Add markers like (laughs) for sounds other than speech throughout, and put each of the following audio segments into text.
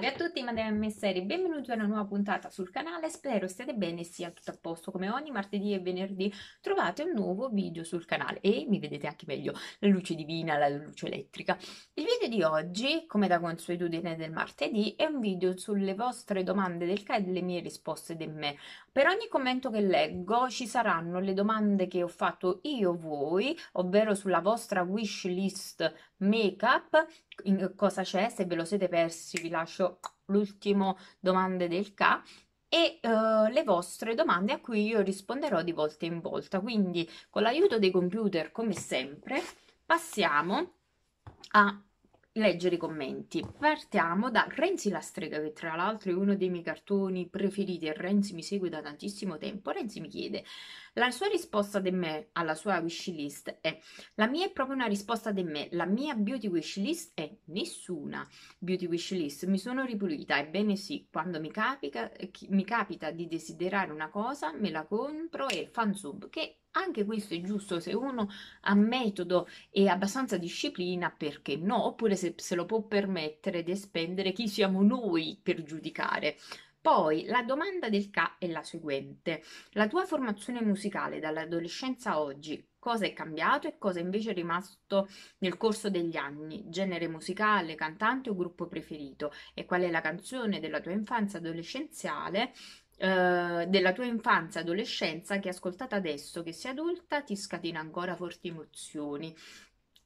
Salve a tutti, madame e messeri, benvenuti a una nuova puntata sul canale, spero stiate bene e sia tutto a posto, come ogni martedì e venerdì trovate un nuovo video sul canale e mi vedete anche meglio la luce divina, la luce elettrica. Il video di oggi, come da consuetudine del martedì, è un video sulle vostre domande del CAE e delle mie risposte del me. Per ogni commento che leggo ci saranno le domande che ho fatto io voi, ovvero sulla vostra wish list make-up in cosa c'è, se ve lo siete persi vi lascio l'ultimo domande del ca e uh, le vostre domande a cui io risponderò di volta in volta. Quindi con l'aiuto dei computer, come sempre, passiamo a leggere i commenti. Partiamo da Renzi la strega, che tra l'altro è uno dei miei cartoni preferiti e Renzi mi segue da tantissimo tempo. Renzi mi chiede, la sua risposta di me alla sua wishlist è, la mia è proprio una risposta di me, la mia beauty wishlist è nessuna beauty wishlist, mi sono ripulita, ebbene sì, quando mi capita, eh, mi capita di desiderare una cosa me la compro e fansub che anche questo è giusto, se uno ha metodo e abbastanza disciplina, perché no? Oppure se, se lo può permettere di spendere chi siamo noi per giudicare. Poi la domanda del K è la seguente. La tua formazione musicale dall'adolescenza a oggi cosa è cambiato e cosa invece è rimasto nel corso degli anni, genere musicale, cantante o gruppo preferito e qual è la canzone della tua infanzia adolescenziale eh, della tua infanzia, adolescenza, che ascoltata adesso, che sei adulta, ti scatena ancora forti emozioni.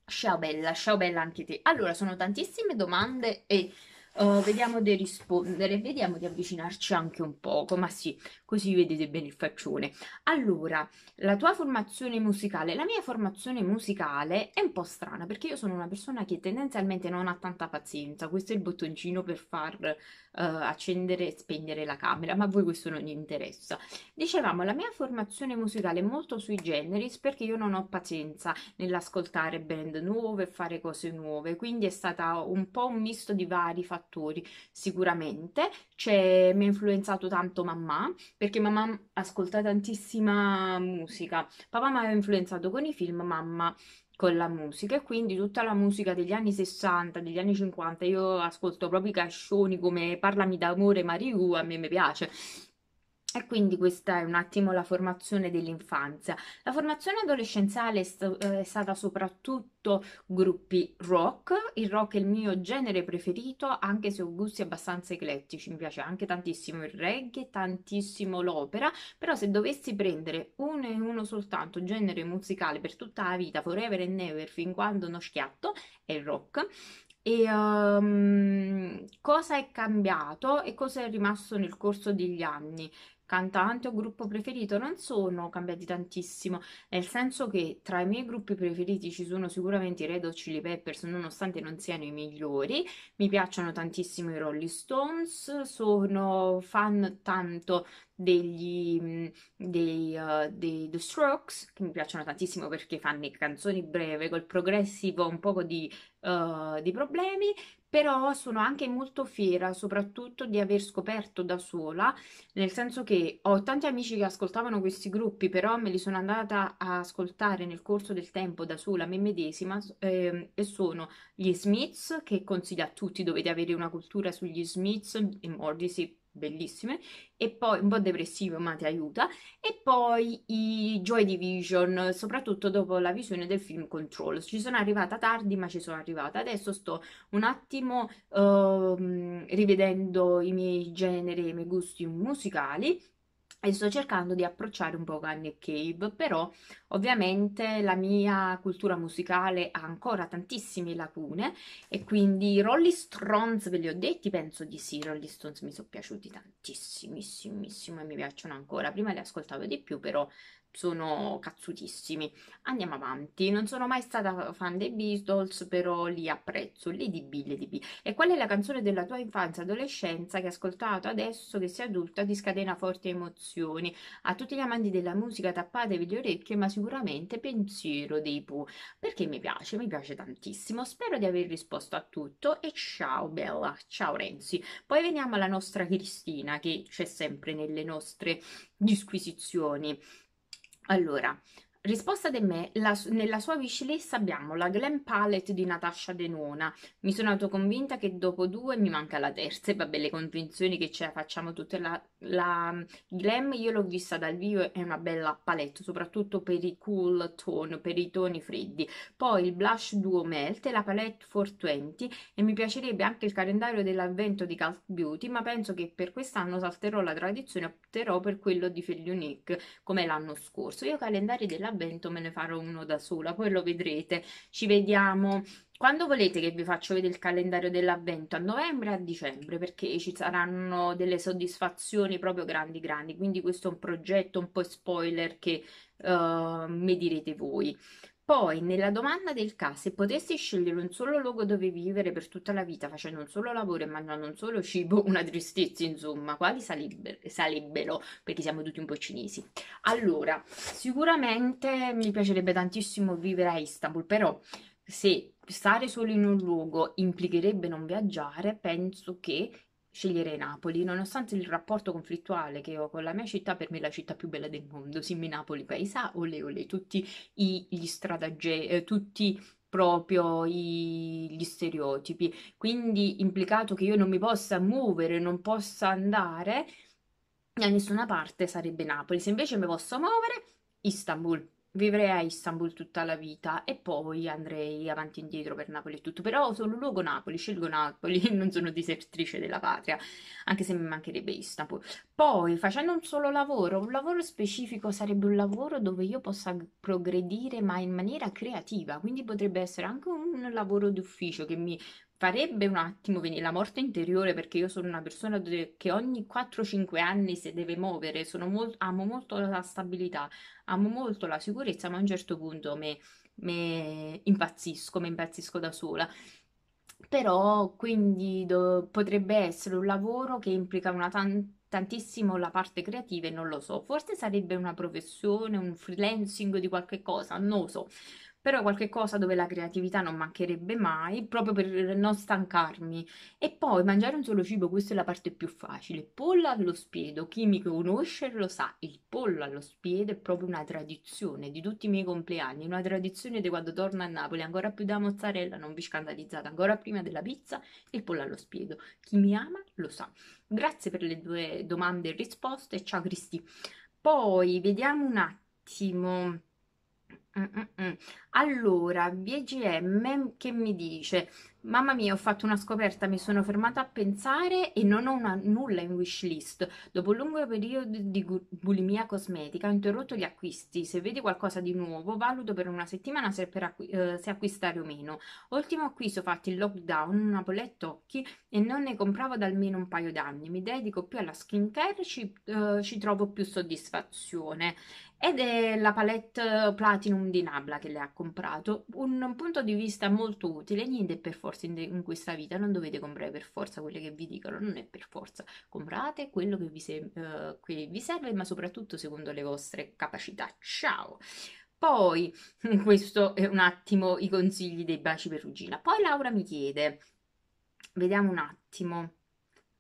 Ciao bella, ciao bella anche te. Allora, sono tantissime domande e Uh, vediamo di rispondere, vediamo di avvicinarci anche un poco, ma sì, così vedete bene il faccione. Allora, la tua formazione musicale, la mia formazione musicale è un po' strana perché io sono una persona che tendenzialmente non ha tanta pazienza, questo è il bottoncino per far uh, accendere e spegnere la camera, ma a voi questo non interessa. Dicevamo, la mia formazione musicale è molto sui generis perché io non ho pazienza nell'ascoltare band nuove, e fare cose nuove, quindi è stata un po' un misto di vari fattori fattori. Sicuramente cioè, mi ha influenzato tanto mamma, perché mamma ascolta tantissima musica. Papà mi aveva influenzato con i film, mamma con la musica e quindi tutta la musica degli anni 60, degli anni 50, io ascolto proprio i cascioni come Parlami d'amore Mariu, a me mi piace, e quindi questa è un attimo la formazione dell'infanzia. La formazione adolescenziale è, st eh, è, stata soprattutto gruppi rock, il rock è il mio genere preferito, anche se ho gusti abbastanza eclettici, mi piace anche tantissimo il reggae, tantissimo l'opera, però se dovessi prendere uno e uno soltanto genere musicale per tutta la vita, forever and ever, fin quando non schiatto, è il rock. E um, cosa è cambiato e cosa è rimasto nel corso degli anni? cantante o gruppo preferito non sono cambiati tantissimo, nel senso che tra i miei gruppi preferiti ci sono sicuramente i Red Hot Chili Peppers, nonostante non siano i migliori, mi piacciono tantissimo i Rolling Stones, sono fan tanto degli dei, uh, dei The Strokes che mi piacciono tantissimo perché fanno canzoni breve col progressivo un po' di, uh, di problemi però sono anche molto fiera, soprattutto di aver scoperto da sola, nel senso che ho tanti amici che ascoltavano questi gruppi, però me li sono andata a ascoltare nel corso del tempo da sola, me medesima, ehm, e sono gli Smiths, che consiglio a tutti, dovete avere una cultura sugli Smiths e Morrissey bellissime, e poi un po' depressivo ma ti aiuta, e poi i Joy Division, soprattutto dopo la visione del film Control. Ci sono arrivata tardi ma ci sono arrivata, adesso sto un attimo uh, rivedendo i miei generi, e i miei gusti musicali e sto cercando di approcciare un po' Kanye Cave, però ovviamente la mia cultura musicale ha ancora tantissime lacune e quindi i Rolling Stones ve li ho detti, penso di sì, i Rolling Stones mi sono piaciuti tantissimissimo e mi piacciono ancora, prima li ascoltavo di più però sono cazzutissimi. Andiamo avanti, non sono mai stata fan dei Beatles, però li apprezzo, Lady B, Lady B. E qual è la canzone della tua infanzia, e adolescenza che hai ascoltato adesso che sei adulta ti scatena forti emozioni? A tutti gli amanti della musica tappatevi le orecchie, ma sicuramente pensiero dei Pooh, perché mi piace, mi piace tantissimo. Spero di aver risposto a tutto e ciao Bella, ciao Renzi. Poi veniamo alla nostra Cristina che c'è sempre nelle nostre disquisizioni. Allora, Risposta di me, la, nella sua wishlist abbiamo la Glam Palette di Natasha Denona. Mi sono autoconvinta che dopo due mi manca la terza. E vabbè, le convinzioni che ce la facciamo tutta la, la mm, Glam, io l'ho vista dal vivo, è una bella palette, soprattutto per i cool tone, per i toni freddi. Poi il blush Duo Melt e la palette 420 e mi piacerebbe anche il calendario dell'avvento di Cult Beauty, ma penso che per quest'anno salterò la tradizione e opterò per quello di Fellunique come l'anno scorso. Io calendario della l'avvento me ne farò uno da sola, poi lo vedrete. Ci vediamo quando volete che vi faccio vedere il calendario dell'avvento a novembre e a dicembre perché ci saranno delle soddisfazioni proprio grandi grandi quindi questo è un progetto un po' spoiler che uh, mi direte voi poi, nella domanda del caso, se potessi scegliere un solo luogo dove vivere per tutta la vita, facendo un solo lavoro e mangiando un solo cibo, una tristezza, insomma, quali sarebbero? Perché siamo tutti un po' cinesi. Allora, sicuramente mi piacerebbe tantissimo vivere a Istanbul, però se stare solo in un luogo implicherebbe non viaggiare, penso che scegliere Napoli, nonostante il rapporto conflittuale che ho con la mia città, per me è la città più bella del mondo, simmi Napoli paesà, ole ole, tutti i, gli stratagemmi, eh, tutti proprio i, gli stereotipi, quindi implicato che io non mi possa muovere, non possa andare da nessuna parte sarebbe Napoli, se invece mi posso muovere, Istanbul Vivrei a Istanbul tutta la vita e poi andrei avanti e indietro per Napoli e tutto, però sono luogo Napoli, scelgo Napoli, (laughs) non sono disertrice della patria, anche se mi mancherebbe Istanbul. Poi, facendo un solo lavoro, un lavoro specifico sarebbe un lavoro dove io possa progredire ma in maniera creativa, quindi potrebbe essere anche un lavoro d'ufficio che mi farebbe un attimo venire la morte interiore perché io sono una persona che ogni 4-5 anni si deve muovere, mol- amo molto la stabilità, amo molto la sicurezza, ma a un certo punto mi impazzisco, mi impazzisco da sola. Però quindi do- potrebbe essere un lavoro che implica tan- tantissimo la parte creativa e non lo so, forse sarebbe una professione, un freelancing di qualche cosa, non lo so però qualche cosa dove la creatività non mancherebbe mai, proprio per non stancarmi. E poi mangiare un solo cibo, questa è la parte più facile. Pollo allo spiedo, chi mi conosce lo sa, il pollo allo spiedo è proprio una tradizione di tutti i miei compleanni, una tradizione di quando torno a Napoli, ancora più da mozzarella, non vi scandalizzate, ancora prima della pizza, il pollo allo spiedo. Chi mi ama lo sa. Grazie per le due domande e risposte, ciao Cristi. Poi vediamo un attimo. Mm, mm, mm. Allora, BGM che mi dice, mamma mia, ho fatto una scoperta, mi sono fermata a pensare e non ho una, nulla in wishlist. Dopo un lungo periodo di bulimia cosmetica ho interrotto gli acquisti. Se vedi qualcosa di nuovo, valuto per una settimana se, per acqu eh, se acquistare o meno. Ultimo acquisto fatto in lockdown, una bolletta occhi e non ne compravo da almeno un paio d'anni. Mi dedico più alla skincare, ci, eh, ci trovo più soddisfazione ed è la palette Platinum di Nabla che le ha comprato, un punto di vista molto utile, niente per forza in, in, questa vita, non dovete comprare per forza quelle che vi dicono, non è per forza, comprate quello che vi, eh, che vi serve ma soprattutto secondo le vostre capacità. Ciao! Poi, (laughs) questo è un attimo i consigli dei baci perugina. Poi Laura mi chiede, vediamo un attimo.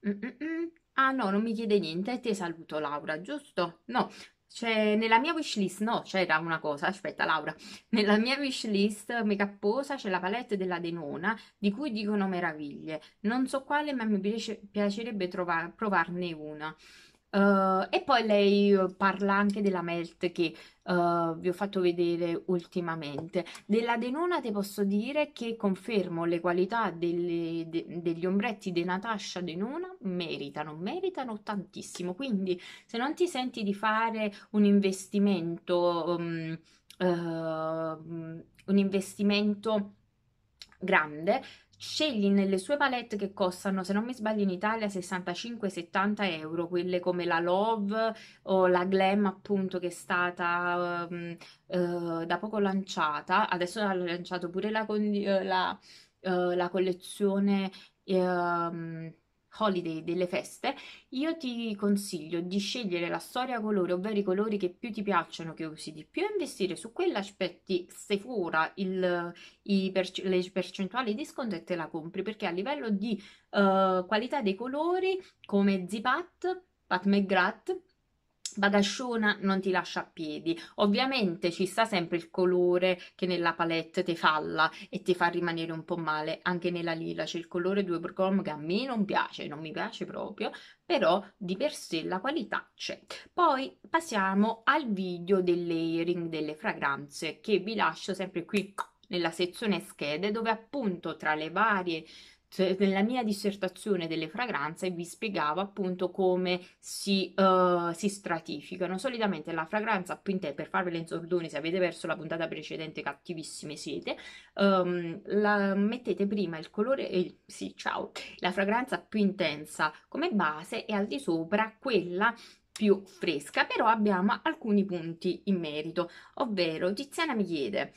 Mm -mm. mm. Ah no, non mi chiede niente, e te saluto Laura, giusto? No, cioè, nella mia wishlist, no, c'era cioè, una cosa, aspetta Laura, (laughs) nella mia wishlist make-upposa c'è la palette della Denona, di cui dicono meraviglie. Non so quale, ma mi piace- piacerebbe trova- provarne una. Uh, e poi lei eh, parla anche della Melt che uh, vi ho fatto vedere ultimamente. Della Denona ti posso dire che confermo le qualità delle, de, degli ombretti di Natasha Denona meritano, meritano tantissimo. Quindi se non ti senti di fare un investimento, um, uh, un investimento grande, Scegli nelle sue palette che costano, se non mi sbaglio, in Italia 65-70 euro, quelle come la Love o la Glam, appunto, che è stata um, uh, da poco lanciata. Adesso hanno lanciato pure la, eh, la, uh, la collezione. Um, holiday, delle feste, io ti consiglio di scegliere la storia colore, ovvero i colori che più ti piacciono, che usi di più, e investire su quella aspetti Sephora il, per, le percentuali di sconto e te la compri, perché a livello di uh, qualità dei colori, come Zipat, Pat McGrath, Bagasciona non ti lascia a piedi. Ovviamente ci sta sempre il colore che nella palette ti falla e ti fa rimanere un po' male. Anche nella lila c'è il colore 2 Burgom che a me non piace, non mi piace proprio, però di per sé la qualità c'è. Poi passiamo al video del layering delle fragranze che vi lascio sempre qui nella sezione schede dove appunto tra le varie cioè, nella mia dissertazione delle fragranze vi spiegavo appunto come si, uh, si stratificano. Solitamente la fragranza, appunto, per farvela in sordoni, se avete perso la puntata precedente, cattivissime siete, um, la mettete prima il colore, il, sì, ciao, la fragranza più intensa come base e al di sopra quella più fresca, però abbiamo alcuni punti in merito, ovvero Tiziana mi chiede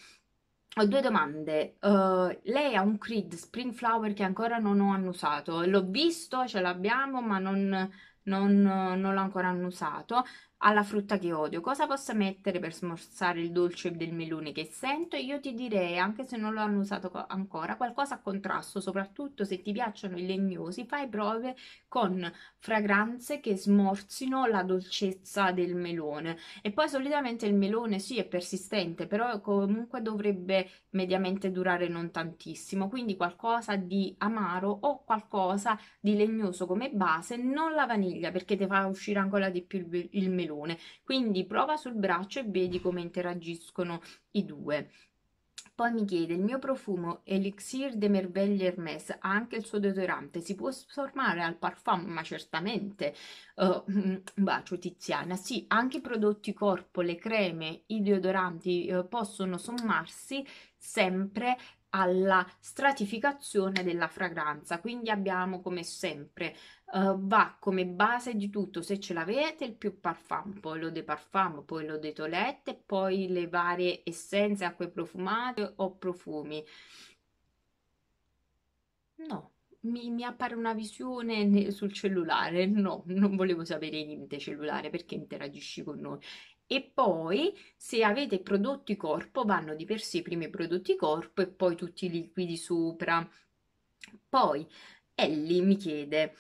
ho due domande. Uh, lei ha un Creed Flower che ancora non ho annusato. L'ho visto, ce l'abbiamo, ma non, non, non l'ho ancora annusato alla frutta che odio. Cosa posso mettere per smorzare il dolce del melone che sento? Io ti direi, anche se non lo hanno usato ancora, qualcosa a contrasto, soprattutto se ti piacciono i legnosi, fai prove con fragranze che smorzino la dolcezza del melone. E poi solitamente il melone sì è persistente, però comunque dovrebbe mediamente durare non tantissimo, quindi qualcosa di amaro o qualcosa di legnoso come base, non la vaniglia perché ti fa uscire ancora di più il melone melone. Quindi prova sul braccio e vedi come interagiscono i due. Poi mi chiede, il mio profumo Elixir de Merveille Hermes ha anche il suo deodorante, si può trasformare al parfum? Ma certamente, uh, oh, un mm, mm, bacio Tiziana, sì, anche i prodotti corpo, le creme, i deodoranti uh, possono sommarsi sempre alla stratificazione della fragranza quindi abbiamo come sempre uh, va come base di tutto se ce l'avete il più parfum poi l'eau de parfum poi lo de toilette poi le varie essenze acque profumate o profumi no mi, mi, appare una visione sul cellulare. No, non volevo sapere niente cellulare perché interagisci con noi e poi se avete prodotti corpo vanno di per sé prima i prodotti corpo e poi tutti i liquidi sopra. Poi Ellie mi chiede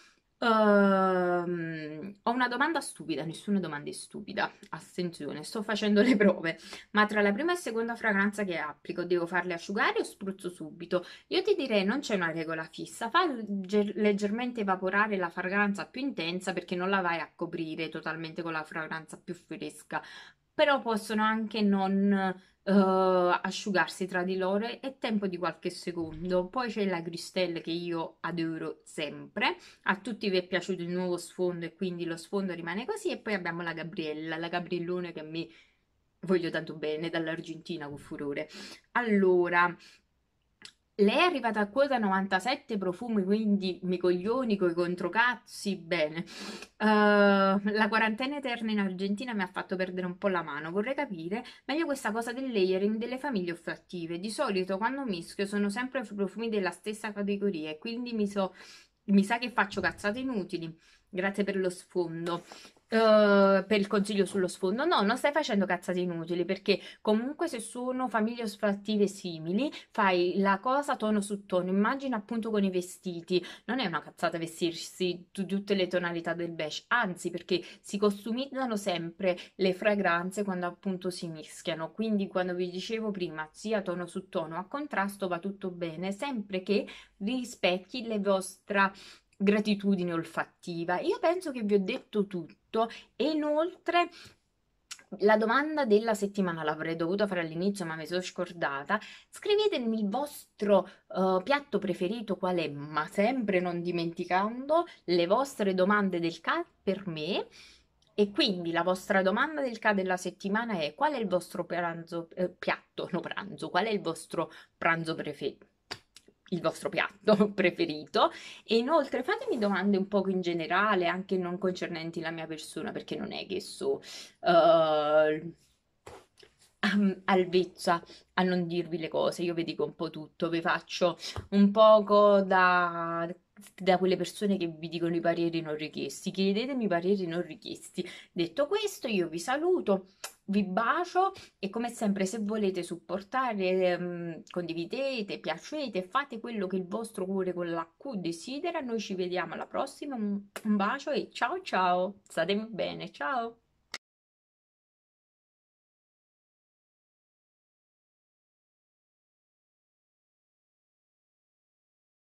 Uh, ho una domanda stupida, nessuna domanda è stupida, attenzione, sto facendo le prove, ma tra la prima e la seconda fragranza che applico devo farle asciugare o spruzzo subito? Io ti direi non c'è una regola fissa, fa leggermente evaporare la fragranza più intensa perché non la vai a coprire totalmente con la fragranza più fresca, però possono anche non Uh, asciugarsi tra di loro e tempo di qualche secondo. Poi c'è la Gristel che io adoro sempre. A tutti vi è piaciuto il nuovo sfondo e quindi lo sfondo rimane così. E poi abbiamo la Gabriella, la Gabriellone che mi voglio tanto bene dall'Argentina con furore. Allora, lei è arrivata a quota 97 profumi, quindi mi coglioni con i controcazzi, bene. Uh, la quarantena eterna in Argentina mi ha fatto perdere un po' la mano. Vorrei capire meglio questa cosa del layering delle famiglie offrattive. Di solito quando mischio sono sempre profumi della stessa categoria e quindi mi, so, mi sa che faccio cazzate inutili. Grazie per lo sfondo. Eh, per il consiglio sullo sfondo, no, non stai facendo cazzate inutili perché comunque se sono famiglie osfattive simili fai la cosa tono su tono, immagina appunto con i vestiti, non è una cazzata vestirsi di tutte le tonalità del beige, anzi perché si costumizzano sempre le fragranze quando appunto si mischiano, quindi quando vi dicevo prima sia tono su tono a contrasto va tutto bene, sempre che rispecchi le vostre gratitudine olfattiva. Io penso che vi ho detto tutto tutto e inoltre la domanda della settimana l'avrei dovuta fare all'inizio ma mi sono scordata. Scrivetemi il vostro uh, piatto preferito qual è, ma sempre non dimenticando le vostre domande del CAD per me. E quindi la vostra domanda del CAD della settimana è qual è il vostro pranzo, eh, piatto, no pranzo, qual è il vostro pranzo preferito? il vostro piatto (laughs) preferito e inoltre fatemi domande un po' in generale anche non concernenti la mia persona perché non è che so uh, eh, alvezza a non dirvi le cose io vi dico un po' tutto vi faccio un poco da da quelle persone che vi dicono i pareri non richiesti chiedetemi pareri non richiesti detto questo io vi saluto vi bacio e come sempre se volete supportare, ehm, condividete, piacete, fate quello che il vostro cuore con la Q desidera. Noi ci vediamo alla prossima, un bacio e ciao ciao, state bene, ciao!